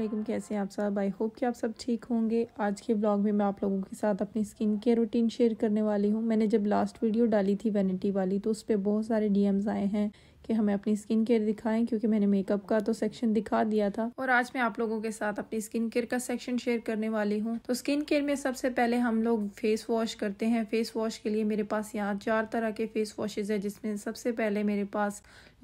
वालेकुम कैसे हैं आप सब आई होप कि आप सब ठीक होंगे आज के ब्लॉग में मैं आप लोगों के साथ अपनी स्किन केयर रूटीन शेयर करने वाली हूँ मैंने जब लास्ट वीडियो डाली थी वेनिटी वाली तो उस पर बहुत सारे डीएम्स आए हैं कि हमें अपनी स्किन केयर दिखाएं क्योंकि मैंने मेकअप का तो सेक्शन दिखा दिया था और आज मैं आप लोगों के साथ अपनी स्किन केयर का सेक्शन शेयर करने वाली हूँ तो स्किन केयर में सबसे पहले हम लोग फेस वॉश करते हैं फेस वॉश के लिए मेरे पास यहाँ चार तरह के फेस वॉशेज है जिसमें सबसे पहले मेरे पास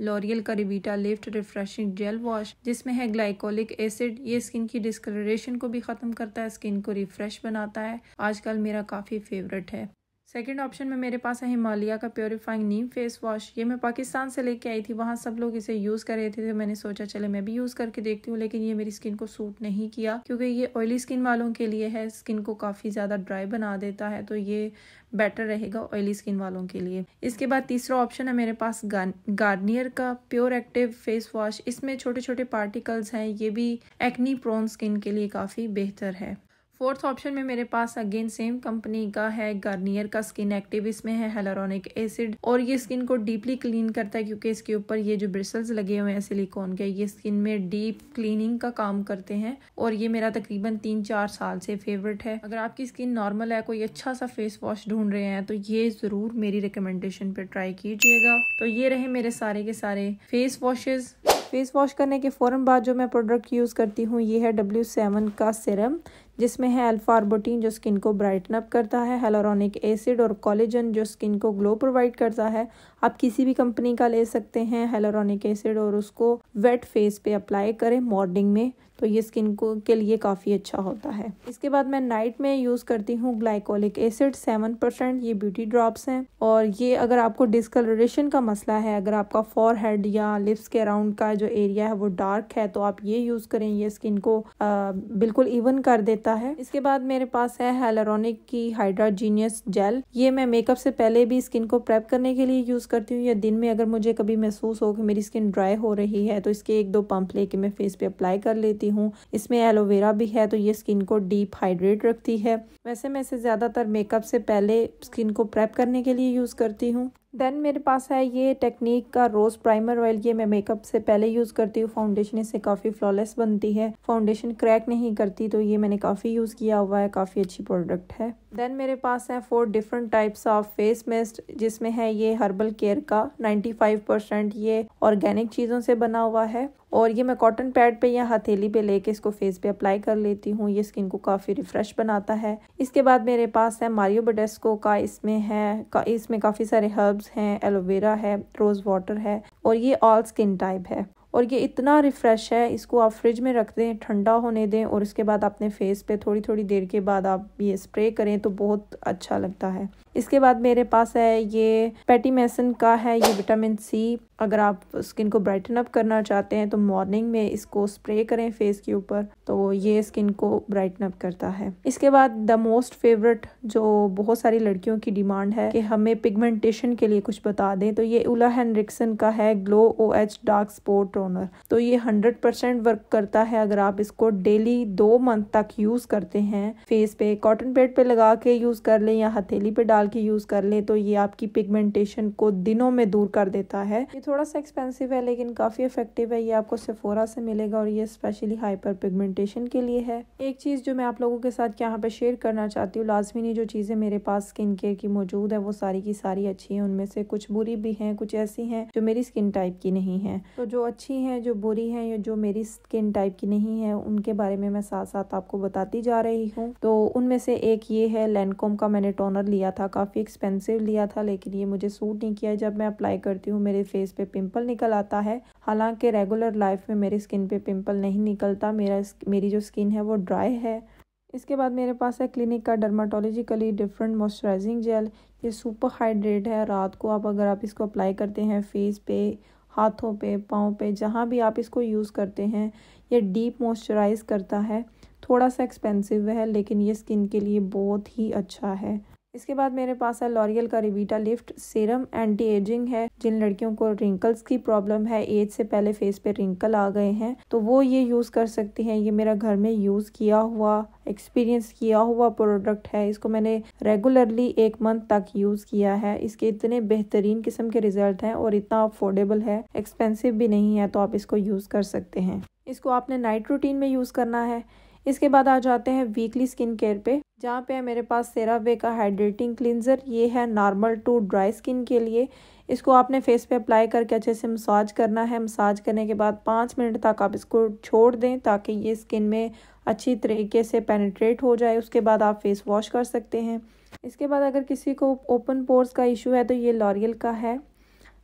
लॉरियल का Revitalift refreshing gel wash जिसमें है ग्लाइकोलिक एसिड ये स्किन की डिस्कलरेशन को भी ख़त्म करता है स्किन को रिफ्रेश बनाता है आजकल मेरा काफ़ी फेवरेट है सेकेंड ऑप्शन में मेरे पास है हिमालय का प्योरीफाइंग नीम फेस वॉश ये मैं पाकिस्तान से लेके आई थी वहाँ सब लोग इसे यूज़ कर रहे थे तो मैंने सोचा चले मैं भी यूज़ करके देखती हूँ लेकिन ये मेरी स्किन को सूट नहीं किया क्योंकि ये ऑयली स्किन वालों के लिए है स्किन को काफ़ी ज़्यादा ड्राई बना देता है तो ये बेटर रहेगा ऑयली स्किन वालों के लिए इसके बाद तीसरा ऑप्शन है मेरे पास गार्नियर का प्योर एक्टिव फेस वॉश इसमें छोटे छोटे पार्टिकल्स हैं ये भी एक्नी प्रोन स्किन के लिए काफ़ी बेहतर है फोर्थ ऑप्शन में मेरे पास अगेन सेम कंपनी का है गार्नियर का स्किन एक्टिव इसमें है हेलोरोनिक एसिड और ये स्किन को डीपली क्लीन करता है क्योंकि इसके ऊपर ये जो ब्रिसल्स लगे हुए हैं सिलिकॉन के ये स्किन में डीप क्लीनिंग का काम करते हैं और ये मेरा तकरीबन तीन चार साल से फेवरेट है अगर आपकी स्किन नॉर्मल है कोई अच्छा सा फेस वॉश ढूंढ रहे हैं तो ये ज़रूर मेरी रिकमेंडेशन पर ट्राई कीजिएगा तो ये रहे मेरे सारे के सारे फेस वॉशेज़ फेस वॉश करने के फ़ौरन बाद जो मैं प्रोडक्ट यूज़ करती हूँ ये है डब्ल्यू सेवन का सिरम जिसमें है अल्फार्बोटीन जो स्किन को ब्राइटन अप करता है हेलोरॉनिक एसिड और कॉलेजन जो स्किन को ग्लो प्रोवाइड करता है आप किसी भी कंपनी का ले सकते हैं हेलोरॉनिक एसिड और उसको वेट फेस पे अप्लाई करें मॉर्निंग में तो ये स्किन को के लिए काफ़ी अच्छा होता है इसके बाद मैं नाइट में यूज़ करती हूँ ग्लाइकोलिक एसिड सेवन परसेंट ये ब्यूटी ड्रॉप्स हैं और ये अगर आपको डिसकलरेशन का मसला है अगर आपका फोर हेड या लिप्स के अराउंड का जो एरिया है वो डार्क है तो आप ये यूज़ करें ये स्किन को आ, बिल्कुल इवन कर देता देता है इसके बाद मेरे पास है हेलोरोनिक की हाइड्राजीनियस जेल ये मैं मेकअप से पहले भी स्किन को प्रेप करने के लिए यूज़ करती हूँ या दिन में अगर मुझे कभी महसूस हो कि मेरी स्किन ड्राई हो रही है तो इसके एक दो पंप लेके मैं फेस पे अप्लाई कर लेती हूँ इसमें एलोवेरा भी है तो ये स्किन को डीप हाइड्रेट रखती है वैसे मैं इसे ज़्यादातर मेकअप से पहले स्किन को प्रेप करने के लिए यूज़ करती हूँ देन मेरे पास है ये टेक्निक का रोज़ प्राइमर ऑयल ये मैं मेकअप से पहले यूज़ करती हूँ फाउंडेशन इससे काफ़ी फ्लॉलेस बनती है फाउंडेशन क्रैक नहीं करती तो ये मैंने काफ़ी यूज़ किया हुआ है काफ़ी अच्छी प्रोडक्ट है देन मेरे पास है four different types of face mist जिसमें है ये हर्बल केयर का 95% ये ऑर्गेनिक चीज़ों से बना हुआ है और ये मैं कॉटन पैड पे या हथेली पे लेके इसको फेस पे अप्लाई कर लेती हूँ ये स्किन को काफ़ी रिफ्रेश बनाता है इसके बाद मेरे पास है मारियो बडेस्को का इसमें है का, इसमें काफ़ी सारे हर्ब्स हैं एलोवेरा है रोज़ वाटर है और ये ऑल स्किन टाइप है और ये इतना रिफ़्रेश है इसको आप फ्रिज में रख दें ठंडा होने दें और उसके बाद अपने फेस पे थोड़ी थोड़ी देर के बाद आप ये स्प्रे करें तो बहुत अच्छा लगता है इसके बाद मेरे पास है ये पेटीमेसन का है ये विटामिन सी अगर आप स्किन को ब्राइटन अप करना चाहते हैं तो मॉर्निंग में इसको स्प्रे करें फेस के ऊपर तो ये स्किन को ब्राइटन अप करता है इसके बाद द मोस्ट फेवरेट जो बहुत सारी लड़कियों की डिमांड है कि हमें पिगमेंटेशन के लिए कुछ बता दें तो ये उला हेनरिक्सन का है glow O H dark spot toner तो ये हंड्रेड परसेंट वर्क करता है अगर आप इसको डेली दो मंथ तक यूज करते हैं फेस पे कॉटन पेड पे लगा के यूज कर लें या हथेली पे डाल डाल के यूज़ कर लें तो ये आपकी पिगमेंटेशन को दिनों में दूर कर देता है ये थोड़ा सा एक्सपेंसिव है लेकिन काफ़ी इफेक्टिव है ये आपको सिफोरा से मिलेगा और ये स्पेशली हाइपर पिगमेंटेशन के लिए है एक चीज़ जो मैं आप लोगों के साथ यहाँ पर शेयर करना चाहती हूँ लाजमी नहीं जो चीज़ें मेरे पास स्किन केयर की मौजूद है वो सारी की सारी अच्छी हैं उनमें से कुछ बुरी भी हैं कुछ ऐसी हैं जो मेरी स्किन टाइप की नहीं है तो जो अच्छी हैं जो बुरी हैं या जो मेरी स्किन टाइप की नहीं है उनके बारे में मैं साथ साथ आपको बताती जा रही हूँ तो उनमें से एक ये है लैंडकॉम का मैंने टोनर लिया था काफ़ी एक्सपेंसिव लिया था लेकिन ये मुझे सूट नहीं किया जब मैं अप्लाई करती हूँ मेरे फेस पे पिंपल निकल आता है हालांकि रेगुलर लाइफ में मेरी स्किन पे पिंपल नहीं निकलता मेरा मेरी जो स्किन है वो ड्राई है इसके बाद मेरे पास है क्लिनिक का डर्माटोलॉजिकली डिफरेंट मॉइस्चराइजिंग जेल ये सुपर हाइड्रेट है रात को आप अगर आप इसको अप्लाई करते हैं फेस पे हाथों पे पाँव पे जहाँ भी आप इसको यूज़ करते हैं ये डीप मॉइस्चराइज करता है थोड़ा सा एक्सपेंसिव है लेकिन ये स्किन के लिए बहुत ही अच्छा है इसके बाद मेरे पास है लॉरियल का Revitalift serum anti ageing है जिन लड़कियों को रिंकल्स की प्रॉब्लम है एज से पहले फेस पे रिंकल आ गए हैं तो वो ये यूज़ कर सकती हैं ये मेरा घर में यूज़ किया हुआ एक्सपीरियंस किया हुआ प्रोडक्ट है इसको मैंने रेगुलरली एक मंथ तक यूज़ किया है इसके इतने बेहतरीन किस्म के रिजल्ट हैं और इतना अफोर्डेबल है एक्सपेंसिव भी नहीं है तो आप इसको यूज़ कर सकते हैं इसको आपने नाइट रूटीन में यूज़ करना है इसके बाद आ जाते हैं वीकली स्किन केयर पे जहाँ पे है मेरे पास सेरावे का हाइड्रेटिंग क्लिनजर ये है नॉर्मल टू ड्राई स्किन के लिए इसको आपने फेस पे अप्लाई करके अच्छे से मसाज करना है मसाज करने के बाद पाँच मिनट तक आप इसको छोड़ दें ताकि ये स्किन में अच्छी तरीके से पेनिट्रेट हो जाए उसके बाद आप फेस वॉश कर सकते हैं इसके बाद अगर किसी को ओपन पोर्स का इशू है तो ये लॉरियल का है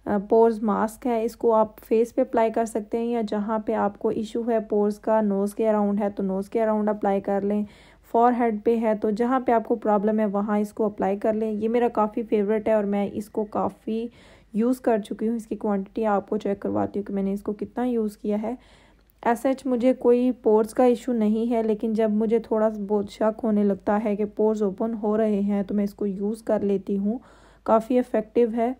पोर्स मास्क है इसको आप फेस पे अप्लाई कर सकते हैं या जहाँ पे आपको इशू है पोर्स का नोज़ के अराउंड है तो नोज़ के अराउंड अप्लाई कर लें फॉर हेड पे है तो जहाँ पे आपको प्रॉब्लम है वहाँ इसको अप्लाई कर लें ये मेरा काफ़ी फेवरेट है और मैं इसको काफ़ी यूज़ कर चुकी हूँ इसकी क्वान्टिटी आपको चेक करवाती हूँ कि मैंने इसको कितना यूज़ किया है ऐसे मुझे कोई पोर्स का इशू नहीं है लेकिन जब मुझे थोड़ा बहुत शक होने लगता है कि पोर्स ओपन हो रहे हैं तो मैं इसको यूज़ कर लेती हूँ काफ़ी इफ़ेक्टिव है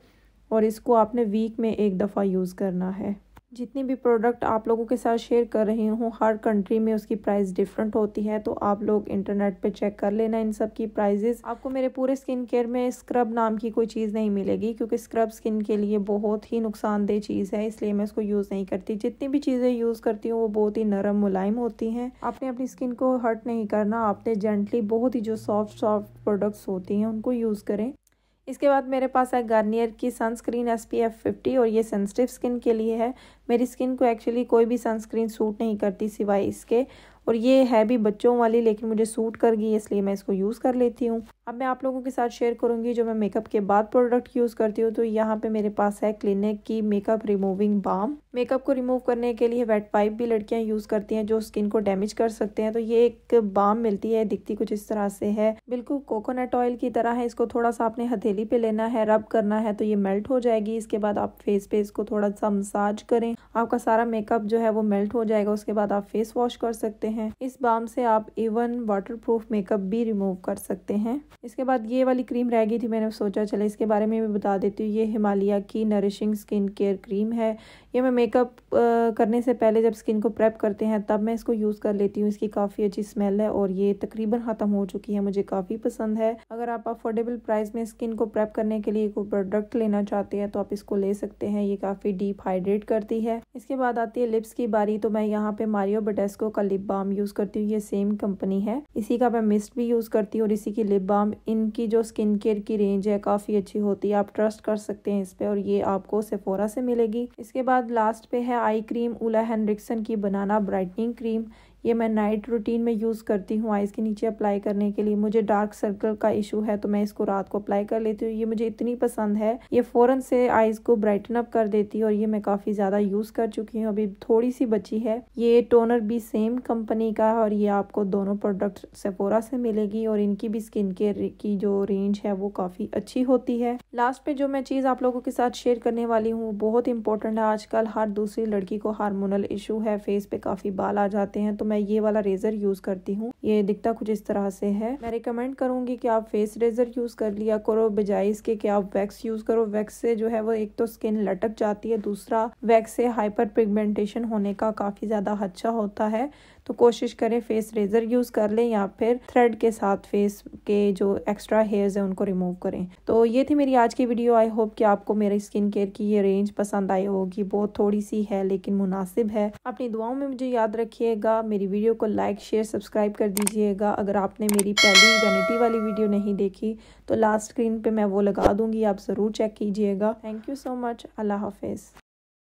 और इसको आपने वीक में एक दफ़ा यूज़ करना है जितनी भी प्रोडक्ट आप लोगों के साथ शेयर कर रही हूँ हर कंट्री में उसकी प्राइस डिफरेंट होती है तो आप लोग इंटरनेट पे चेक कर लेना इन सब की प्राइजेस आपको मेरे पूरे स्किन केयर में स्क्रब नाम की कोई चीज़ नहीं मिलेगी क्योंकि स्क्रब स्किन के लिए बहुत ही नुकसानदेह चीज़ है इसलिए मैं इसको यूज़ नहीं करती जितनी भी चीज़ें यूज़ करती हूँ वो बहुत ही नरम मुलायम होती हैं आपने अपनी स्किन को हर्ट नहीं करना आपने जेंटली बहुत ही जो सॉफ्ट सॉफ्ट प्रोडक्ट्स होती हैं उनको यूज़ करें इसके बाद मेरे पास है गार्नियर की sunscreen S P F fifty और ये सेंसिटिव स्किन के लिए है मेरी स्किन को एक्चुअली कोई भी सनस्क्रीन सूट नहीं करती सिवाय इसके और ये है भी बच्चों वाली लेकिन मुझे सूट कर गई इसलिए मैं इसको यूज़ कर लेती हूँ अब मैं आप लोगों के साथ शेयर करूँगी जो मैं मेकअप के बाद प्रोडक्ट यूज़ करती हूँ तो यहाँ पे मेरे पास है क्लिनिक की मेकअप रिमूविंग बाम मेकअप को रिमूव करने के लिए वेट पाइप भी लड़कियाँ यूज़ करती हैं जो स्किन को डैमेज कर सकते हैं तो ये एक बाम मिलती है दिखती कुछ इस तरह से है बिल्कुल कोकोनट ऑयल की तरह है इसको थोड़ा सा आपने हथेली पे लेना है रब करना है तो ये मेल्ट हो जाएगी इसके बाद आप फेस पे इसको थोड़ा सा मसाज करें में आपका सारा मेकअप जो है वो मेल्ट हो जाएगा उसके बाद आप फेस वॉश कर सकते हैं इस बाम से आप इवन वाटरप्रूफ मेकअप भी रिमूव कर सकते हैं इसके बाद ये वाली क्रीम रह गई थी मैंने सोचा चले इसके बारे में भी बता देती हूँ ये हिमालय की नरिशिंग स्किन केयर क्रीम है ये मैं मेकअप करने से पहले जब स्किन को प्रेप करते हैं तब मैं इसको यूज़ कर लेती हूँ इसकी काफ़ी अच्छी स्मेल है और ये तकरीबन ख़त्म हो चुकी है मुझे काफ़ी पसंद है अगर आप अफोर्डेबल प्राइस में स्किन को प्रेप करने के लिए कोई प्रोडक्ट लेना चाहते हैं तो आप इसको ले सकते हैं ये काफ़ी डीप हाइड्रेट करती है है इसके बाद आती है लिप्स की बारी तो मैं यहाँ पे मारियो बटेस्को का लिप बाम यूज़ करती हूँ ये सेम कंपनी है इसी का मैं मिस्ट भी यूज़ करती हूँ और इसी की लिप बाम इनकी जो स्किन केयर की रेंज है काफ़ी अच्छी होती है आप ट्रस्ट कर सकते हैं इस पे और ये आपको सेफोरा से मिलेगी इसके बाद लास्ट पे है आई क्रीम उला हेनरिक्सन की बनाना ब्राइटनिंग क्रीम ये मैं नाइट रूटीन में यूज़ करती हूँ आइज़ के नीचे अप्लाई करने के लिए मुझे डार्क सर्कल का इशू है तो मैं इसको रात को अप्लाई कर लेती हूँ ये मुझे इतनी पसंद है ये फ़ौरन से आइज़ को ब्राइटन अप कर देती है और ये मैं काफ़ी ज़्यादा यूज़ कर चुकी हूँ अभी थोड़ी सी बची है ये टोनर भी सेम कंपनी का है और ये आपको दोनों प्रोडक्ट सेफोरा से मिलेगी और इनकी भी स्किन केयर की जो रेंज है वो काफ़ी अच्छी होती है लास्ट में जो मैं चीज़ आप लोगों के साथ शेयर करने वाली हूँ बहुत इंपॉर्टेंट है आजकल हर दूसरी लड़की को हारमोनल इशू है फेस पे काफ़ी बाल आ जाते हैं तो मैं ये वाला रेज़र यूज़ करती हूँ ये दिखता कुछ इस तरह से है मैं रिकमेंड करूँगी कि आप फेस रेज़र यूज़ कर लिया करो बजाय इसके कि आप वैक्स यूज़ करो वैक्स से जो है वो एक तो स्किन लटक जाती है दूसरा वैक्स से हाइपर पिगमेंटेशन होने का काफ़ी ज़्यादा अच्छा होता है तो कोशिश करें फेस रेज़र यूज़ कर लें या फिर थ्रेड के साथ फेस के जो एक्स्ट्रा हेयर्स हैं उनको रिमूव करें तो ये थी मेरी आज की वीडियो आई होप कि आपको मेरे स्किन केयर की ये रेंज पसंद आई होगी बहुत थोड़ी सी है लेकिन मुनासिब है अपनी दुआओं में मुझे याद रखिएगा मेरी वीडियो को लाइक शेयर सब्सक्राइब कर दीजिएगा अगर आपने मेरी पहली वैनिटी वाली वीडियो नहीं देखी तो लास्ट स्क्रीन पे मैं वो लगा दूंगी आप ज़रूर चेक कीजिएगा थैंक यू सो मच अल्लाह हाफिज़